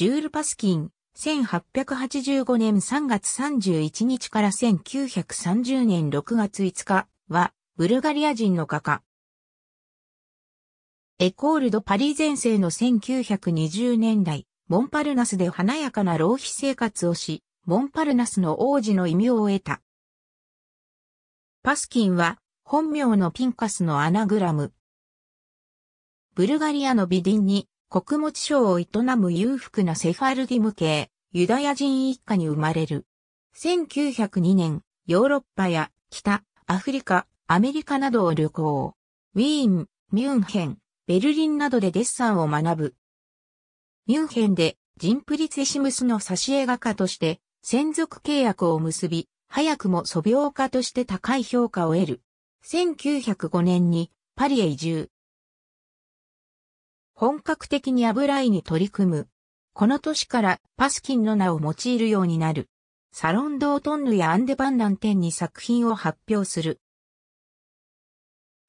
ジュール・パスキン、1885年3月31日から1930年6月5日は、ブルガリア人の画家。エコールド・パリ前世の1920年代、モンパルナスで華やかな浪費生活をし、モンパルナスの王子の異名を得た。パスキンは、本名のピンカスのアナグラム。ブルガリアのビィンに穀物商を営む裕福なセファルディム系、ユダヤ人一家に生まれる。1902年、ヨーロッパや北、アフリカ、アメリカなどを旅行。ウィーン、ミュンヘン、ベルリンなどでデッサンを学ぶ。ミュンヘンでジンプリツェシムスの挿絵画家として専属契約を結び、早くも素描家として高い評価を得る。1905年にパリへ移住。本格的に油絵に取り組む。この年からパスキンの名を用いるようになる。サロン・ドートンヌやアンデバンダン展に作品を発表する。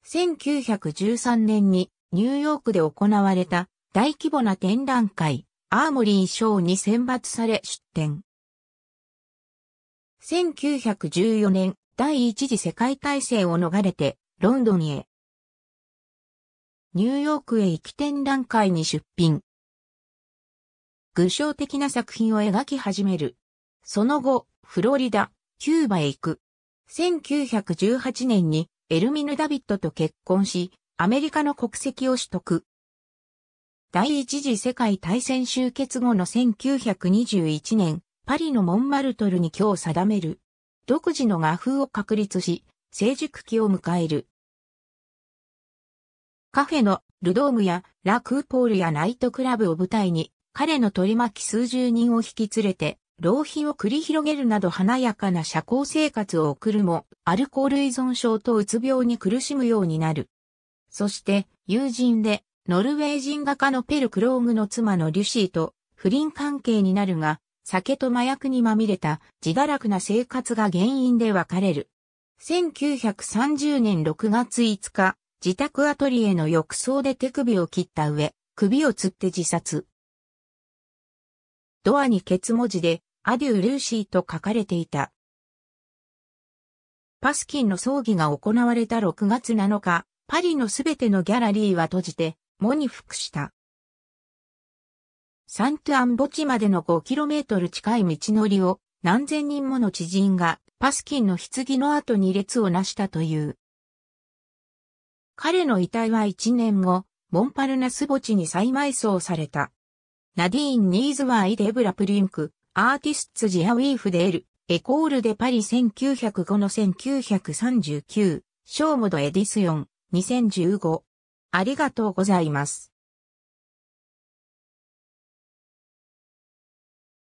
1913年にニューヨークで行われた大規模な展覧会、アーモリー賞に選抜され出展。1914年、第一次世界大戦を逃れて、ロンドンへニューヨークへ行き展覧会に出品。具象的な作品を描き始める。その後、フロリダ、キューバへ行く。1918年にエルミヌ・ダビットと結婚し、アメリカの国籍を取得。第一次世界大戦終結後の1921年、パリのモンマルトルに今日定める。独自の画風を確立し、成熟期を迎える。カフェのルドームやラクーポールやナイトクラブを舞台に、彼の取り巻き数十人を引き連れて、浪費を繰り広げるなど華やかな社交生活を送るも、アルコール依存症とうつ病に苦しむようになる。そして、友人で、ノルウェー人画家のペル・クローグの妻のリュシーと不倫関係になるが、酒と麻薬にまみれた自堕落な生活が原因で別れる。1930年6月5日、自宅アトリエの浴槽で手首を切った上、首を吊って自殺。ドアにケツ文字で、アデュー・ルーシーと書かれていた。パスキンの葬儀が行われた6月7日、パリのすべてのギャラリーは閉じて、喪に服した。サントアン墓地までの 5km 近い道のりを何千人もの知人がパスキンの棺の後に列をなしたという。彼の遺体は1年後、モンパルナス墓地に再埋葬された。ナディーン・ニーズワイ・デブラ・プリンク、アーティスツ・ジア・ウィーフ・デール、エコール・デ・パリ1905の1939、ショーモド・エディスヨン、2015。ありがとうございます。